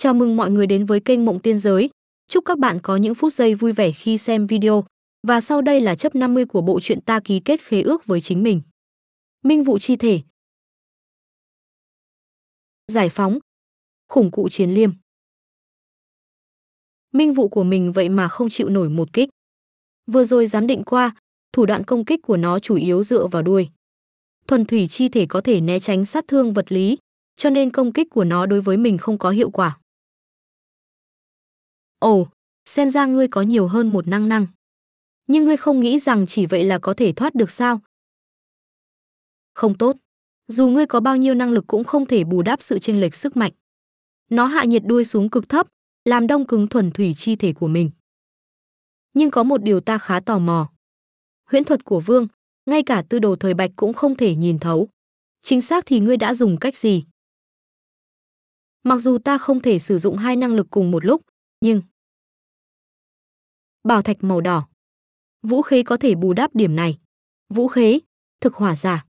Chào mừng mọi người đến với kênh Mộng Tiên Giới. Chúc các bạn có những phút giây vui vẻ khi xem video. Và sau đây là chấp 50 của bộ truyện ta ký kết khế ước với chính mình. Minh vụ chi thể. Giải phóng. Khủng cụ chiến liêm. Minh vụ của mình vậy mà không chịu nổi một kích. Vừa rồi giám định qua, thủ đoạn công kích của nó chủ yếu dựa vào đuôi. Thuần thủy chi thể có thể né tránh sát thương vật lý, cho nên công kích của nó đối với mình không có hiệu quả. Ồ, xem ra ngươi có nhiều hơn một năng năng. Nhưng ngươi không nghĩ rằng chỉ vậy là có thể thoát được sao? Không tốt. Dù ngươi có bao nhiêu năng lực cũng không thể bù đắp sự chênh lệch sức mạnh. Nó hạ nhiệt đuôi xuống cực thấp, làm đông cứng thuần thủy chi thể của mình. Nhưng có một điều ta khá tò mò. Huyễn thuật của Vương, ngay cả tư đồ thời Bạch cũng không thể nhìn thấu. Chính xác thì ngươi đã dùng cách gì? Mặc dù ta không thể sử dụng hai năng lực cùng một lúc, nhưng bảo thạch màu đỏ. Vũ khí có thể bù đắp điểm này. Vũ khí thực hỏa giả.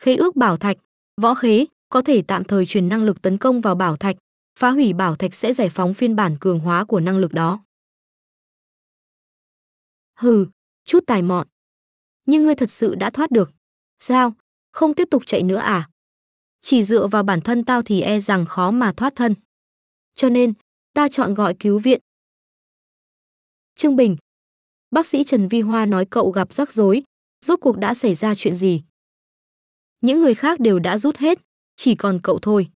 Khế ước bảo thạch, võ khế có thể tạm thời truyền năng lực tấn công vào bảo thạch, phá hủy bảo thạch sẽ giải phóng phiên bản cường hóa của năng lực đó. Hừ, chút tài mọn. Nhưng ngươi thật sự đã thoát được. Sao, không tiếp tục chạy nữa à? Chỉ dựa vào bản thân tao thì e rằng khó mà thoát thân. Cho nên, ta chọn gọi cứu viện. Trương Bình Bác sĩ Trần Vi Hoa nói cậu gặp rắc rối, rốt cuộc đã xảy ra chuyện gì? Những người khác đều đã rút hết, chỉ còn cậu thôi.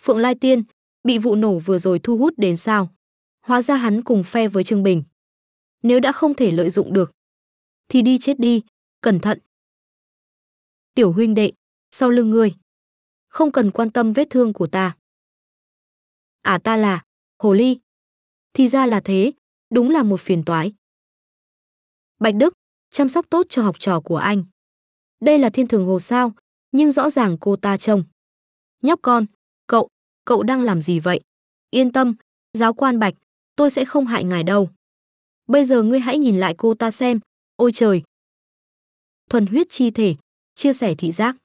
Phượng Lai Tiên, bị vụ nổ vừa rồi thu hút đến sao? Hóa ra hắn cùng phe với Trương Bình. Nếu đã không thể lợi dụng được, thì đi chết đi, cẩn thận. Tiểu huynh đệ, sau lưng ngươi. Không cần quan tâm vết thương của ta. À ta là, hồ ly. Thì ra là thế, đúng là một phiền toái. Bạch Đức, chăm sóc tốt cho học trò của anh. Đây là thiên thường hồ sao, nhưng rõ ràng cô ta trông. Nhóc con, cậu, cậu đang làm gì vậy? Yên tâm, giáo quan Bạch, tôi sẽ không hại ngài đâu. Bây giờ ngươi hãy nhìn lại cô ta xem, ôi trời. Thuần huyết chi thể, chia sẻ thị giác.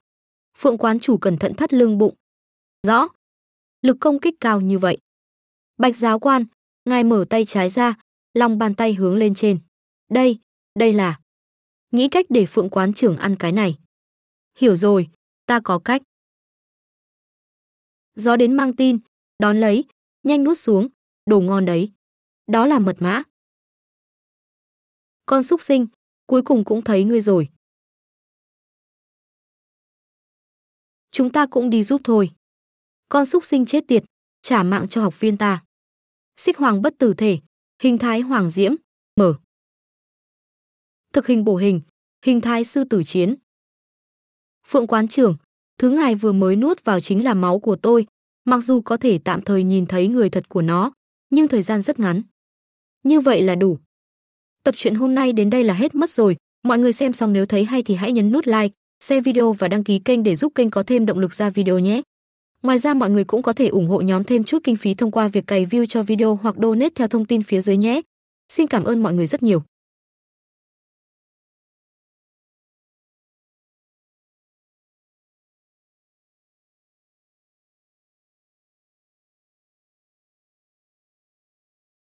Phượng quán chủ cẩn thận thắt lưng bụng. Rõ, lực công kích cao như vậy. Bạch giáo quan, ngài mở tay trái ra, lòng bàn tay hướng lên trên. Đây, đây là. Nghĩ cách để phượng quán trưởng ăn cái này. Hiểu rồi, ta có cách. Gió đến mang tin, đón lấy, nhanh nuốt xuống, đồ ngon đấy. Đó là mật mã. Con xúc sinh, cuối cùng cũng thấy ngươi rồi. Chúng ta cũng đi giúp thôi. Con xúc sinh chết tiệt, trả mạng cho học viên ta xích hoàng bất tử thể, hình thái hoàng diễm, mở. Thực hình bổ hình, hình thái sư tử chiến. Phượng quán trưởng, thứ ngài vừa mới nuốt vào chính là máu của tôi, mặc dù có thể tạm thời nhìn thấy người thật của nó, nhưng thời gian rất ngắn. Như vậy là đủ. Tập truyện hôm nay đến đây là hết mất rồi, mọi người xem xong nếu thấy hay thì hãy nhấn nút like, xem video và đăng ký kênh để giúp kênh có thêm động lực ra video nhé. Ngoài ra mọi người cũng có thể ủng hộ nhóm thêm chút kinh phí thông qua việc cày view cho video hoặc donate theo thông tin phía dưới nhé. Xin cảm ơn mọi người rất nhiều.